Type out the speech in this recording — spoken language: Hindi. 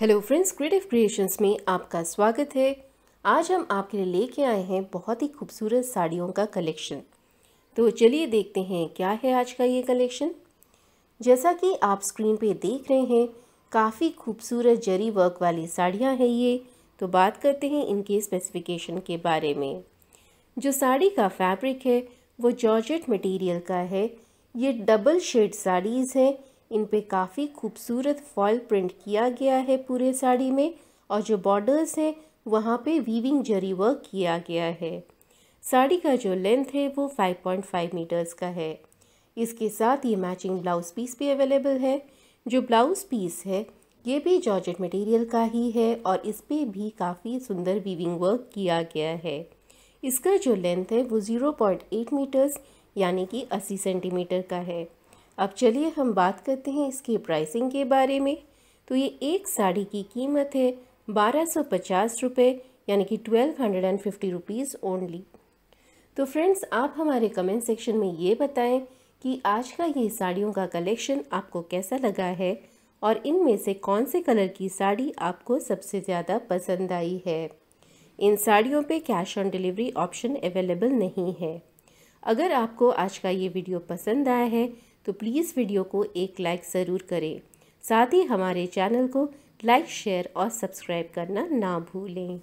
हेलो फ्रेंड्स क्रिएटिव क्रिएशंस में आपका स्वागत है आज हम आपके लिए लेके आए हैं बहुत ही खूबसूरत साड़ियों का कलेक्शन तो चलिए देखते हैं क्या है आज का ये कलेक्शन जैसा कि आप स्क्रीन पे देख रहे हैं काफ़ी खूबसूरत जरी वर्क वाली साड़ियाँ हैं ये तो बात करते हैं इनके स्पेसिफिकेशन के बारे में जो साड़ी का फैब्रिक है वो जॉर्जेट मटेरियल का है ये डबल शेड साड़ीज़ हैं इन पे काफ़ी खूबसूरत फॉल प्रिंट किया गया है पूरे साड़ी में और जो बॉर्डर्स हैं वहाँ पे वीविंग जरी वर्क किया गया है साड़ी का जो लेंथ है वो 5.5 मीटर्स का है इसके साथ ये मैचिंग ब्लाउज़ पीस भी अवेलेबल है जो ब्लाउज़ पीस है ये भी जॉर्जेट मटेरियल का ही है और इस पर भी काफ़ी सुंदर वीविंग वर्क किया गया है इसका जो लेंथ है वो 0.8 मीटर्स यानी कि 80 सेंटीमीटर का है अब चलिए हम बात करते हैं इसकी प्राइसिंग के बारे में तो ये एक साड़ी की कीमत है बारह सौ पचास रुपये यानी कि twelve hundred and fifty rupees only तो फ्रेंड्स आप हमारे कमेंट सेक्शन में ये बताएं कि आज का ये साड़ियों का कलेक्शन आपको कैसा लगा है और इनमें से कौन से कलर की साड़ी आपको सबसे ज़्यादा पसंद आई है इन साड़ियों पे cash on delivery option available नहीं है अगर आपको आज का ये वीडियो पसंद आया है तो प्लीज़ वीडियो को एक लाइक ज़रूर करें साथ ही हमारे चैनल को लाइक शेयर और सब्सक्राइब करना ना भूलें